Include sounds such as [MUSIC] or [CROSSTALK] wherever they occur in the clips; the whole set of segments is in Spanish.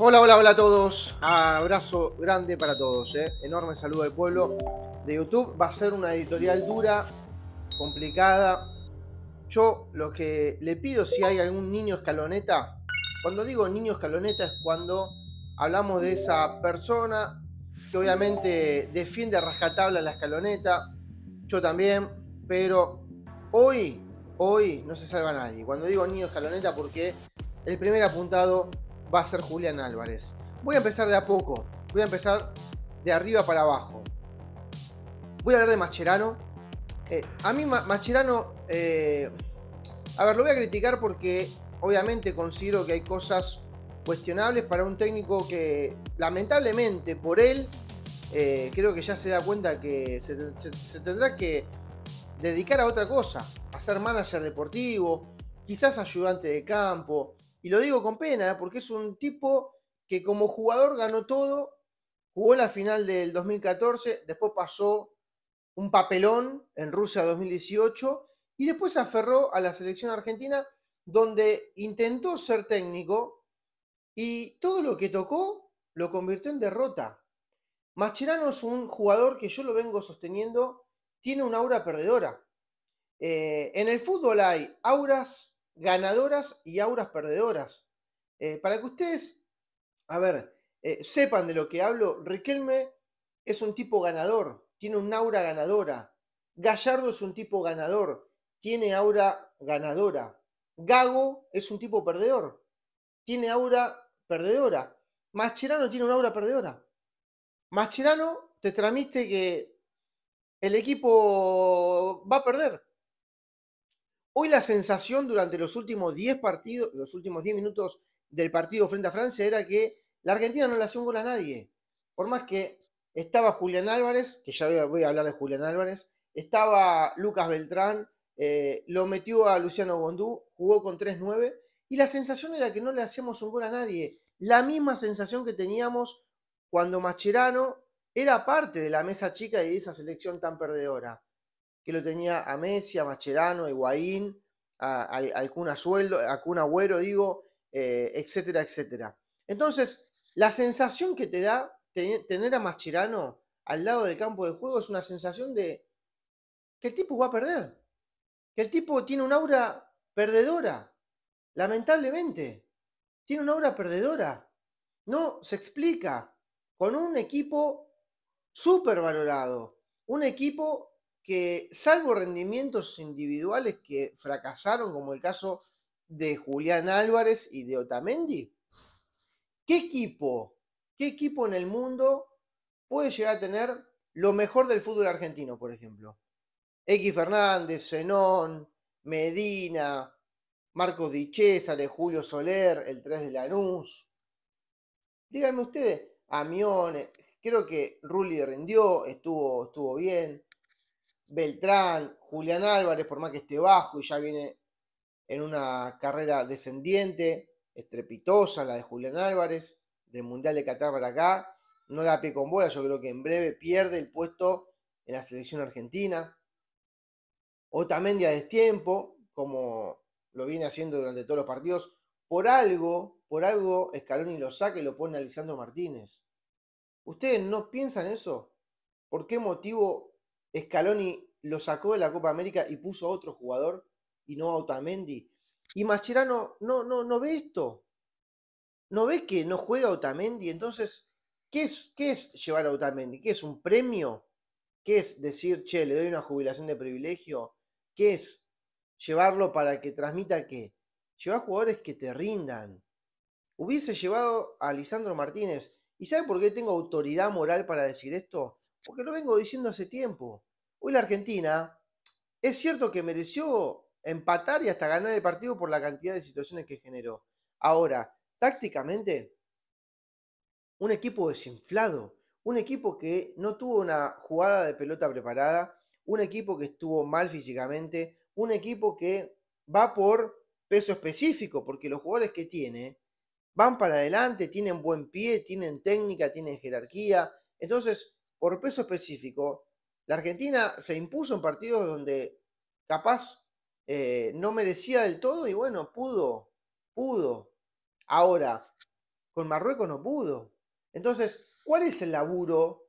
Hola, hola, hola a todos. Abrazo grande para todos. Eh. Enorme saludo al pueblo de YouTube. Va a ser una editorial dura, complicada. Yo lo que le pido si hay algún niño escaloneta, cuando digo niño escaloneta es cuando hablamos de esa persona que obviamente defiende a rajatabla la escaloneta, yo también, pero hoy, hoy no se salva nadie. Cuando digo niño escaloneta porque el primer apuntado va a ser Julián Álvarez. Voy a empezar de a poco, voy a empezar de arriba para abajo. Voy a hablar de Macherano. Eh, a mí Mascherano, eh, a ver, lo voy a criticar porque obviamente considero que hay cosas cuestionables para un técnico que lamentablemente por él eh, creo que ya se da cuenta que se, tendrá que dedicar a otra cosa, a ser manager deportivo, quizás ayudante de campo, y lo digo con pena, porque es un tipo que como jugador ganó todo, jugó la final del 2014, después pasó un papelón en Rusia 2018 y después se aferró a la selección argentina donde intentó ser técnico y todo lo que tocó lo convirtió en derrota. Mascherano es un jugador que yo lo vengo sosteniendo, tiene una aura perdedora. Eh, en el fútbol hay auras ganadoras y auras perdedoras. Eh, para que ustedes, a ver, eh, sepan de lo que hablo, Riquelme es un tipo ganador, tiene un aura ganadora. Gallardo es un tipo ganador, tiene aura ganadora. Gago es un tipo perdedor, tiene aura perdedora. Mascherano tiene una aura perdedora. Mascherano te transmite que el equipo va a perder. Hoy la sensación durante los últimos 10 partidos, los últimos 10 minutos del partido frente a Francia era que la Argentina no le hacía un gol a nadie. Por más que estaba Julián Álvarez, que ya voy a hablar de Julián Álvarez, estaba Lucas Beltrán, eh, lo metió a Luciano Bondú, jugó con 3-9, y la sensación era que no le hacíamos un gol a nadie. La misma sensación que teníamos cuando Macherano era parte de la mesa chica de esa selección tan perdedora que lo tenía a Messi, a Mascherano, a Higuaín, a, Sueldo, a Agüero, digo, eh, etcétera, etcétera. Entonces, la sensación que te da tener a Mascherano al lado del campo de juego es una sensación de que el tipo va a perder, que el tipo tiene una aura perdedora, lamentablemente, tiene una aura perdedora, no se explica, con un equipo súper valorado, un equipo que salvo rendimientos individuales que fracasaron, como el caso de Julián Álvarez y de Otamendi, ¿qué equipo, qué equipo en el mundo puede llegar a tener lo mejor del fútbol argentino, por ejemplo? X Fernández, Zenón, Medina, Marcos Di de Julio Soler, el 3 de Lanús. Díganme ustedes, Amione, creo que Rulli rindió, estuvo, estuvo bien. Beltrán, Julián Álvarez, por más que esté bajo y ya viene en una carrera descendiente, estrepitosa, la de Julián Álvarez, del Mundial de Qatar para acá, no da pie con bola, yo creo que en breve pierde el puesto en la selección argentina. o también de a destiempo, como lo viene haciendo durante todos los partidos, por algo, por algo Scaloni lo saca y lo pone a Lisandro Martínez. ¿Ustedes no piensan eso? ¿Por qué motivo Scaloni lo sacó de la Copa América y puso a otro jugador y no a Otamendi. Y Mascherano no, no, no ve esto. No ve que no juega Otamendi. Entonces, ¿qué es, qué es llevar a Otamendi? ¿Qué es un premio? ¿Qué es decir, che, le doy una jubilación de privilegio? ¿Qué es llevarlo para que transmita qué? Llevar jugadores que te rindan. Hubiese llevado a Lisandro Martínez. ¿Y sabe por qué tengo autoridad moral para decir esto? porque lo vengo diciendo hace tiempo. Hoy la Argentina, es cierto que mereció empatar y hasta ganar el partido por la cantidad de situaciones que generó. Ahora, tácticamente, un equipo desinflado, un equipo que no tuvo una jugada de pelota preparada, un equipo que estuvo mal físicamente, un equipo que va por peso específico, porque los jugadores que tiene van para adelante, tienen buen pie, tienen técnica, tienen jerarquía. Entonces, por peso específico, la Argentina se impuso en partidos donde capaz eh, no merecía del todo y bueno, pudo, pudo. Ahora, con Marruecos no pudo. Entonces, ¿cuál es el laburo,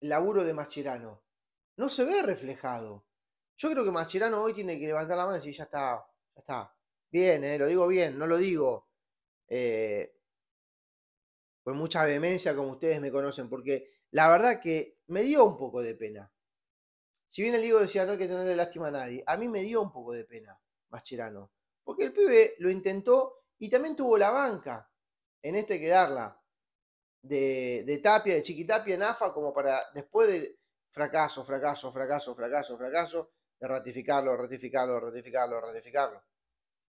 laburo de Mascherano? No se ve reflejado. Yo creo que Mascherano hoy tiene que levantar la mano y decir, ya está, ya está. Bien, eh, lo digo bien, no lo digo eh, con mucha vehemencia como ustedes me conocen, porque la verdad que me dio un poco de pena. Si bien el Diego decía no hay que tenerle lástima a nadie, a mí me dio un poco de pena Mascherano. Porque el PB lo intentó y también tuvo la banca en este quedarla de, de Tapia, de Chiquitapia en AFA, como para después del fracaso, fracaso, fracaso, fracaso, fracaso, de ratificarlo, ratificarlo, ratificarlo, ratificarlo.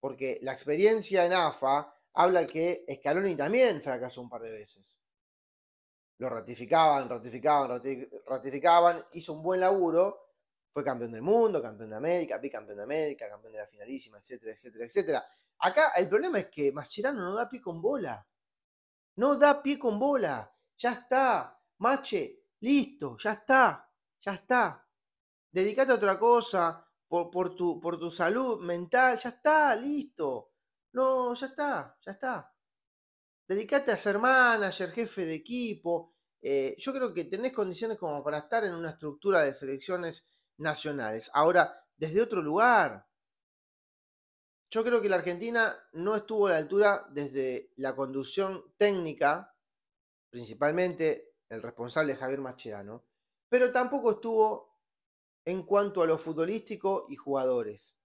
Porque la experiencia en AFA habla que Scaloni también fracasó un par de veces lo ratificaban, ratificaban, ratificaban, hizo un buen laburo, fue campeón del mundo, campeón de América, campeón de América, campeón de la finalísima, etcétera, etcétera, etcétera. Acá el problema es que Mascherano no da pie con bola. No da pie con bola. Ya está. Mache, listo, ya está. Ya está. Dedicate a otra cosa por, por, tu, por tu salud mental. Ya está, listo. No, ya está, ya está dedicate a ser manager, jefe de equipo. Eh, yo creo que tenés condiciones como para estar en una estructura de selecciones nacionales. Ahora, desde otro lugar. Yo creo que la Argentina no estuvo a la altura desde la conducción técnica, principalmente el responsable Javier Mascherano, pero tampoco estuvo en cuanto a lo futbolístico y jugadores.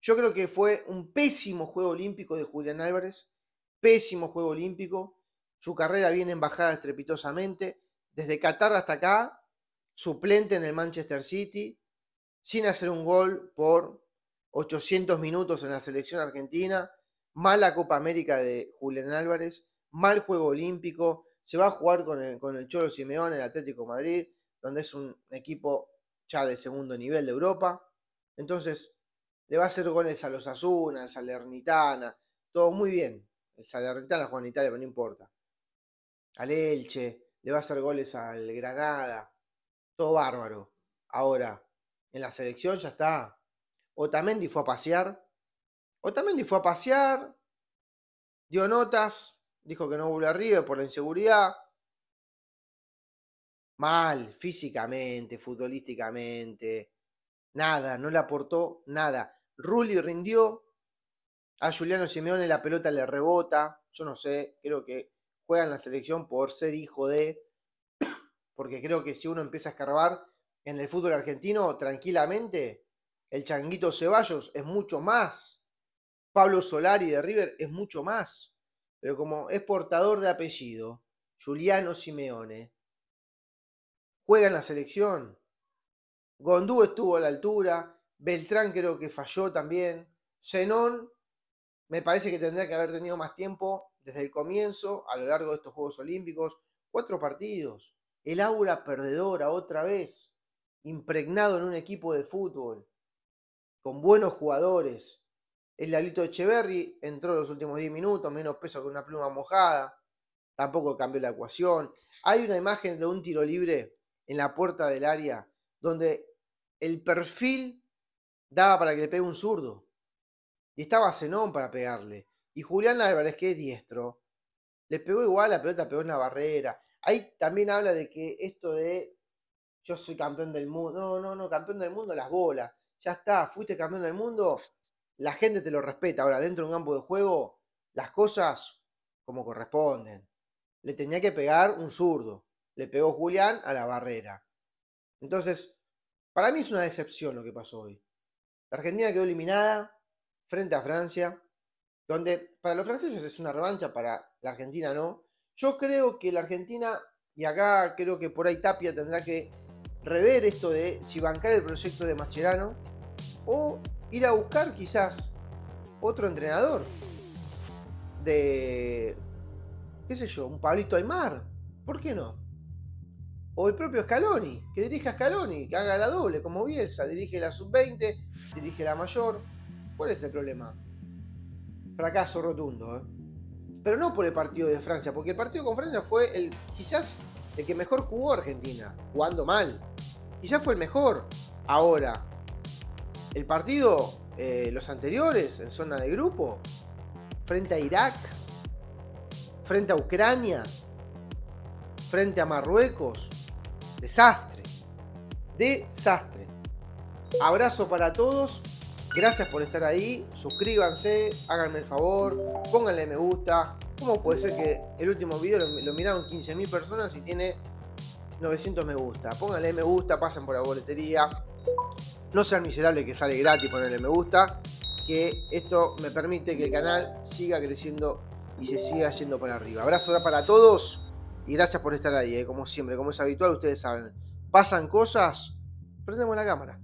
Yo creo que fue un pésimo juego olímpico de Julián Álvarez, pésimo juego olímpico, su carrera viene en estrepitosamente, desde Qatar hasta acá, suplente en el Manchester City, sin hacer un gol por 800 minutos en la selección argentina, mala Copa América de Julián Álvarez, mal juego olímpico, se va a jugar con el, con el Cholo Simeón, el Atlético Madrid, donde es un equipo ya de segundo nivel de Europa. Entonces, le va a hacer goles a los Asunas, a Ernitana. todo muy bien. El la a en Italia, pero no importa. Al Elche, le va a hacer goles al Granada. Todo bárbaro. Ahora, en la selección ya está. Otamendi fue a pasear. Otamendi fue a pasear. Dio notas. Dijo que no volvió arriba por la inseguridad. Mal, físicamente, futbolísticamente. Nada, no le aportó nada. Rulli rindió, a Juliano Simeone la pelota le rebota. Yo no sé, creo que juega en la selección por ser hijo de. [COUGHS] Porque creo que si uno empieza a escarbar en el fútbol argentino, tranquilamente, el Changuito Ceballos es mucho más. Pablo Solari de River es mucho más. Pero como es portador de apellido, Juliano Simeone, juega en la selección. Gondú estuvo a la altura, Beltrán creo que falló también, Zenón me parece que tendría que haber tenido más tiempo desde el comienzo, a lo largo de estos Juegos Olímpicos. Cuatro partidos. El aura perdedora otra vez, impregnado en un equipo de fútbol, con buenos jugadores. El Lalito Echeverry entró los últimos 10 minutos, menos peso que una pluma mojada. Tampoco cambió la ecuación. Hay una imagen de un tiro libre en la puerta del área donde el perfil daba para que le pegue un zurdo. Y estaba Zenón para pegarle. Y Julián Álvarez, que es diestro, le pegó igual, la pelota pegó en la barrera. Ahí también habla de que esto de yo soy campeón del mundo. No, no, no, campeón del mundo, las bolas. Ya está, fuiste campeón del mundo, la gente te lo respeta. Ahora, dentro de un campo de juego, las cosas como corresponden. Le tenía que pegar un zurdo. Le pegó Julián a la barrera. Entonces, para mí es una decepción lo que pasó hoy. La Argentina quedó eliminada, frente a Francia, donde para los franceses es una revancha, para la Argentina no. Yo creo que la Argentina, y acá creo que por ahí Tapia tendrá que rever esto de si bancar el proyecto de Mascherano o ir a buscar quizás otro entrenador de, qué sé yo, un Pablito Aymar, ¿por qué no? O el propio Scaloni, que dirija a Scaloni, que haga la doble, como Bielsa, dirige la sub-20, dirige la mayor, ¿Cuál es el problema? Fracaso rotundo, ¿eh? Pero no por el partido de Francia, porque el partido con Francia fue el quizás el que mejor jugó Argentina, jugando mal. Quizás fue el mejor. Ahora, el partido, eh, los anteriores, en zona de grupo, frente a Irak, frente a Ucrania, frente a Marruecos, desastre. Desastre. Abrazo para todos. Gracias por estar ahí, suscríbanse, háganme el favor, pónganle me gusta. ¿Cómo puede ser que el último video lo, miraron 15.000 personas y tiene 900 me gusta? Pónganle me gusta, pasen por la boletería. No sean miserables que sale gratis ponerle me gusta, que esto me permite que el canal siga creciendo y se siga haciendo para arriba. Abrazo para todos y gracias por estar ahí, eh, como siempre, como es habitual, ustedes saben, pasan cosas, prendemos la cámara.